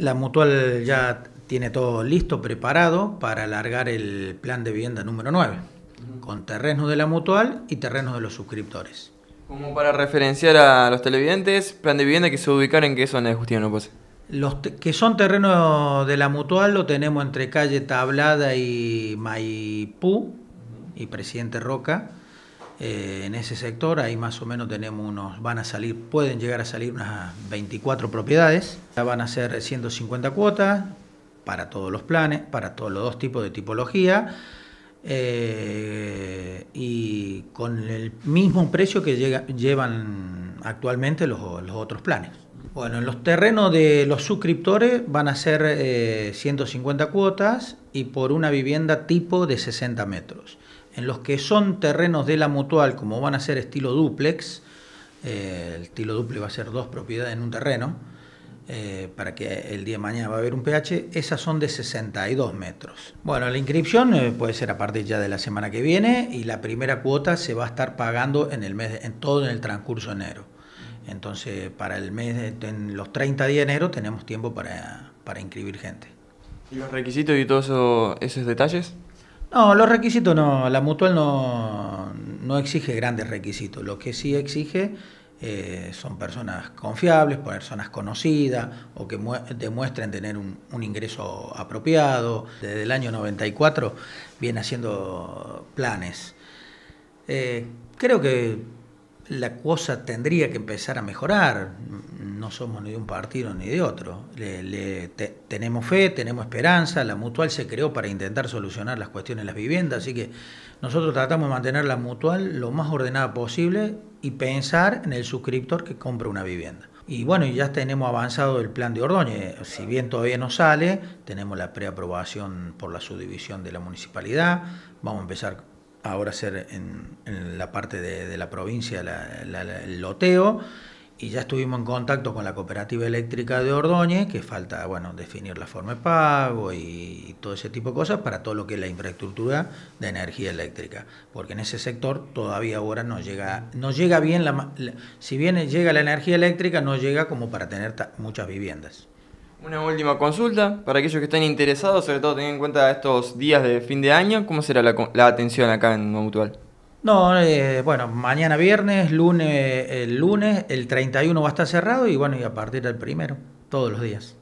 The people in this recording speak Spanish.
La mutual ya tiene todo listo, preparado para alargar el plan de vivienda número 9, con terrenos de la mutual y terrenos de los suscriptores. Como para referenciar a los televidentes, plan de vivienda que se ubicaron, en qué zona de ¿No López. Los que son terrenos de la mutual lo tenemos entre calle Tablada y Maipú y Presidente Roca eh, en ese sector, ahí más o menos tenemos unos, van a salir, pueden llegar a salir unas 24 propiedades, ya van a ser 150 cuotas para todos los planes, para todos los dos tipos de tipología, eh, y con el mismo precio que llevan actualmente los, otros planes. Bueno, en los terrenos de los suscriptores van a ser 150 eh, cuotas y por una vivienda tipo de 60 metros en los que son terrenos de la mutual, como van a ser estilo duplex, eh, el estilo duplex va a ser dos propiedades en un terreno, eh, para que el día de mañana va a haber un pH, esas son de 62 metros. Bueno, la inscripción eh, puede ser a partir ya de la semana que viene y la primera cuota se va a estar pagando en el mes, en todo en el transcurso de enero. Entonces, para el mes, en los 30 días de enero tenemos tiempo para, para inscribir gente. ¿Y los requisitos y todos esos detalles? No, los requisitos no, la mutual no, no exige grandes requisitos, lo que sí exige eh, son personas confiables, personas conocidas o que demuestren tener un, ingreso apropiado. Desde el año 94 viene haciendo planes. Eh, creo que la cosa tendría que empezar a mejorar no somos ni de un partido ni de otro. tenemos fe, tenemos esperanza, la mutual se creó para intentar solucionar las cuestiones de las viviendas, así que nosotros tratamos de mantener la mutual lo más ordenada posible y pensar en el suscriptor que compra una vivienda. Y bueno, ya tenemos avanzado el plan de Ordóñez. Si bien todavía no sale, tenemos la preaprobación por la subdivisión de la municipalidad. Vamos a empezar ahora a hacer en, la parte de, la provincia el loteo y ya estuvimos en contacto con la cooperativa eléctrica de Ordóñez, que falta bueno definir la forma de pago y, todo ese tipo de cosas para todo lo que es la infraestructura de energía eléctrica, porque en ese sector todavía ahora no llega, no llega bien la, si bien llega la energía eléctrica, no llega como para tener muchas viviendas. Una última consulta, para aquellos que estén interesados, sobre todo teniendo en cuenta estos días de fin de año, ¿cómo será la atención acá en Mutual? No, eh, bueno, mañana viernes, lunes, el lunes, el 31 va a estar cerrado y bueno, y a partir del primero, todos los días.